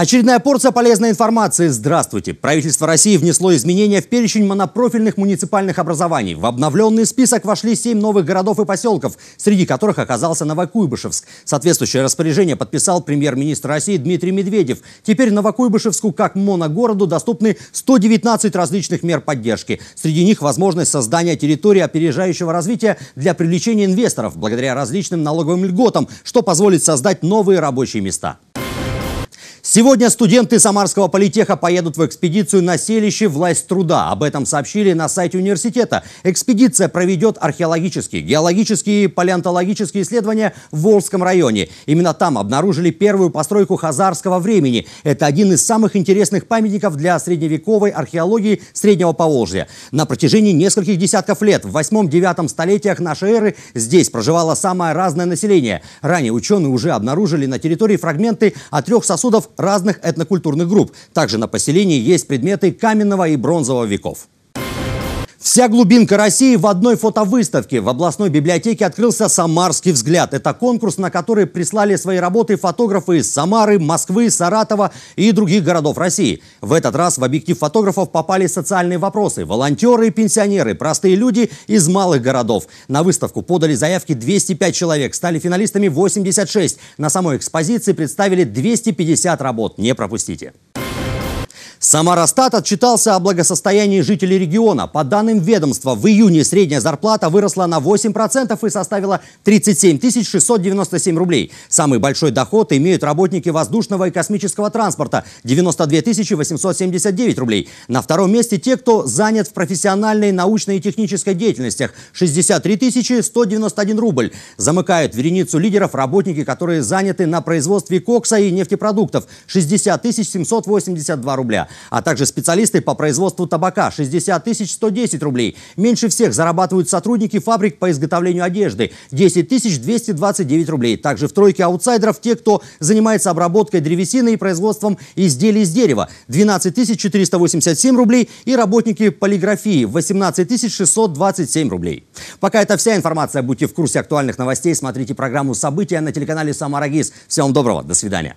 Очередная порция полезной информации. Здравствуйте. Правительство России внесло изменения в перечень монопрофильных муниципальных образований. В обновленный список вошли семь новых городов и поселков, среди которых оказался Новокуйбышевск. Соответствующее распоряжение подписал премьер-министр России Дмитрий Медведев. Теперь Новокуйбышевску как моногороду доступны 119 различных мер поддержки. Среди них возможность создания территории опережающего развития для привлечения инвесторов благодаря различным налоговым льготам, что позволит создать новые рабочие места. Сегодня студенты Самарского политеха поедут в экспедицию на селище «Власть труда». Об этом сообщили на сайте университета. Экспедиция проведет археологические, геологические и палеонтологические исследования в Волжском районе. Именно там обнаружили первую постройку хазарского времени. Это один из самых интересных памятников для средневековой археологии Среднего Поволжья. На протяжении нескольких десятков лет в 8-9 столетиях нашей эры здесь проживало самое разное население. Ранее ученые уже обнаружили на территории фрагменты от трех сосудов разных этнокультурных групп. Также на поселении есть предметы каменного и бронзового веков. Вся глубинка России в одной фотовыставке. В областной библиотеке открылся «Самарский взгляд». Это конкурс, на который прислали свои работы фотографы из Самары, Москвы, Саратова и других городов России. В этот раз в объектив фотографов попали социальные вопросы. Волонтеры и пенсионеры, простые люди из малых городов. На выставку подали заявки 205 человек, стали финалистами 86. На самой экспозиции представили 250 работ. Не пропустите. Самарастат отчитался о благосостоянии жителей региона. По данным ведомства, в июне средняя зарплата выросла на 8% и составила 37 697 рублей. Самый большой доход имеют работники воздушного и космического транспорта – 92 879 рублей. На втором месте те, кто занят в профессиональной, научной и технической деятельностях – 63 191 рубль. Замыкают вереницу лидеров работники, которые заняты на производстве кокса и нефтепродуктов – 60 782 рубля а также специалисты по производству табака – 60 110 рублей. Меньше всех зарабатывают сотрудники фабрик по изготовлению одежды – 10 229 рублей. Также в тройке аутсайдеров те, кто занимается обработкой древесины и производством изделий из дерева – 12 487 рублей и работники полиграфии – 18 627 рублей. Пока это вся информация. Будьте в курсе актуальных новостей, смотрите программу «События» на телеканале «Самарагиз». Всем доброго, до свидания.